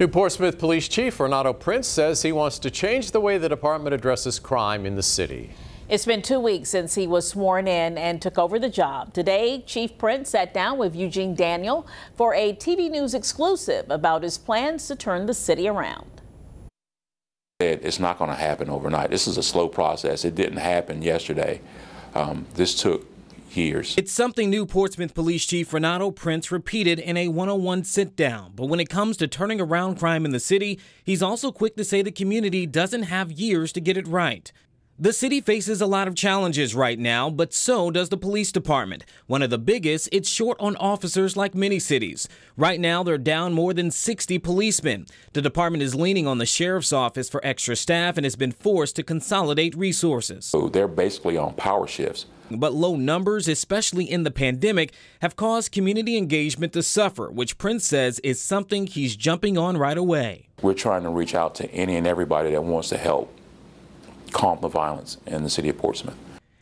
New Portsmouth Police Chief Renato Prince says he wants to change the way the department addresses crime in the city. It's been two weeks since he was sworn in and took over the job. Today, Chief Prince sat down with Eugene Daniel for a TV News exclusive about his plans to turn the city around. It's not going to happen overnight. This is a slow process. It didn't happen yesterday. Um, this took years. It's something new Portsmouth Police Chief Renato Prince repeated in a 101 sit down. But when it comes to turning around crime in the city, he's also quick to say the community doesn't have years to get it right. The city faces a lot of challenges right now, but so does the police department. One of the biggest, it's short on officers like many cities. Right now, they're down more than 60 policemen. The department is leaning on the sheriff's office for extra staff and has been forced to consolidate resources. So they're basically on power shifts. But low numbers, especially in the pandemic, have caused community engagement to suffer, which Prince says is something he's jumping on right away. We're trying to reach out to any and everybody that wants to help calm the violence in the city of Portsmouth.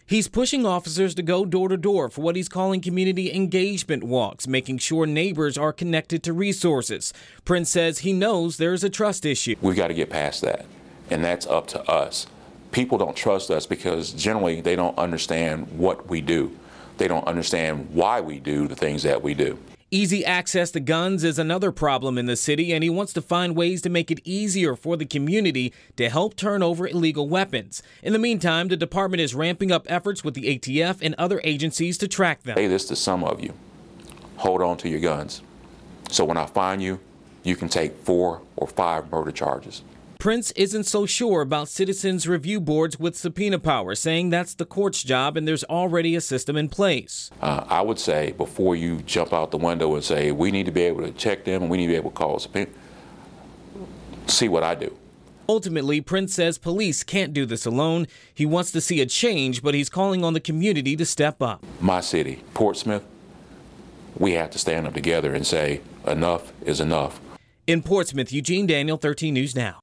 He's pushing officers to go door to door for what he's calling community engagement walks, making sure neighbors are connected to resources. Prince says he knows there's a trust issue. We've got to get past that, and that's up to us. People don't trust us because generally they don't understand what we do. They don't understand why we do the things that we do. Easy access to guns is another problem in the city, and he wants to find ways to make it easier for the community to help turn over illegal weapons. In the meantime, the department is ramping up efforts with the ATF and other agencies to track them. Say this to some of you hold on to your guns. So when I find you, you can take four or five murder charges. Prince isn't so sure about citizens review boards with subpoena power, saying that's the court's job and there's already a system in place. Uh, I would say before you jump out the window and say, we need to be able to check them and we need to be able to call a subpoena, see what I do. Ultimately, Prince says police can't do this alone. He wants to see a change, but he's calling on the community to step up. My city, Portsmouth, we have to stand up together and say enough is enough. In Portsmouth, Eugene Daniel, 13 News Now.